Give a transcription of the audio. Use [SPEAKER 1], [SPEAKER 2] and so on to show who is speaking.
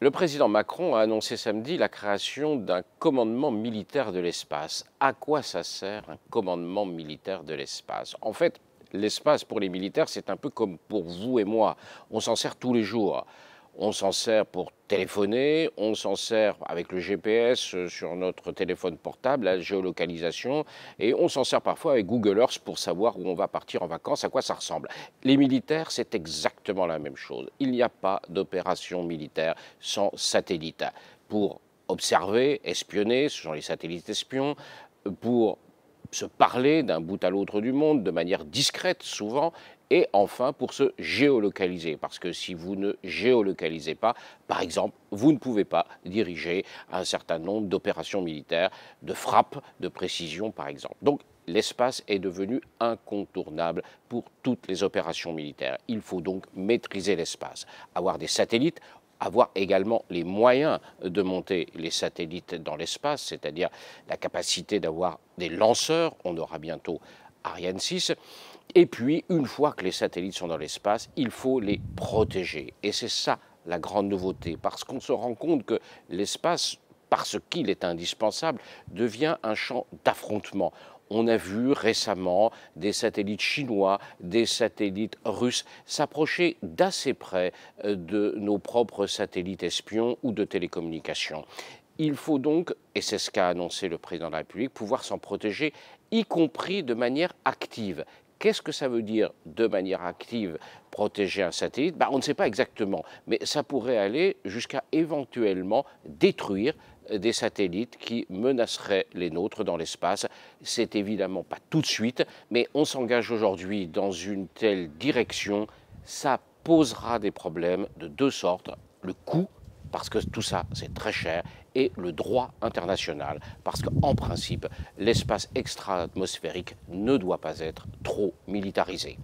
[SPEAKER 1] Le président Macron a annoncé samedi la création d'un commandement militaire de l'espace. À quoi ça sert un commandement militaire de l'espace En fait, l'espace pour les militaires, c'est un peu comme pour vous et moi. On s'en sert tous les jours. On s'en sert pour téléphoner, on s'en sert avec le GPS euh, sur notre téléphone portable, la géolocalisation, et on s'en sert parfois avec Google Earth pour savoir où on va partir en vacances, à quoi ça ressemble. Les militaires, c'est exactement la même chose. Il n'y a pas d'opération militaire sans satellite. Pour observer, espionner, ce sont les satellites espions, pour se parler d'un bout à l'autre du monde de manière discrète souvent, et enfin pour se géolocaliser, parce que si vous ne géolocalisez pas, par exemple, vous ne pouvez pas diriger un certain nombre d'opérations militaires, de frappes, de précision, par exemple. Donc l'espace est devenu incontournable pour toutes les opérations militaires. Il faut donc maîtriser l'espace, avoir des satellites avoir également les moyens de monter les satellites dans l'espace, c'est-à-dire la capacité d'avoir des lanceurs. On aura bientôt Ariane 6. Et puis, une fois que les satellites sont dans l'espace, il faut les protéger. Et c'est ça la grande nouveauté, parce qu'on se rend compte que l'espace parce qu'il est indispensable, devient un champ d'affrontement. On a vu récemment des satellites chinois, des satellites russes s'approcher d'assez près euh, de nos propres satellites espions ou de télécommunications. Il faut donc, et c'est ce qu'a annoncé le président de la République, pouvoir s'en protéger, y compris de manière active, Qu'est-ce que ça veut dire de manière active protéger un satellite bah, On ne sait pas exactement, mais ça pourrait aller jusqu'à éventuellement détruire des satellites qui menaceraient les nôtres dans l'espace. C'est évidemment pas tout de suite, mais on s'engage aujourd'hui dans une telle direction. Ça posera des problèmes de deux sortes, le coût parce que tout ça, c'est très cher, et le droit international, parce qu'en principe, l'espace extra-atmosphérique ne doit pas être trop militarisé.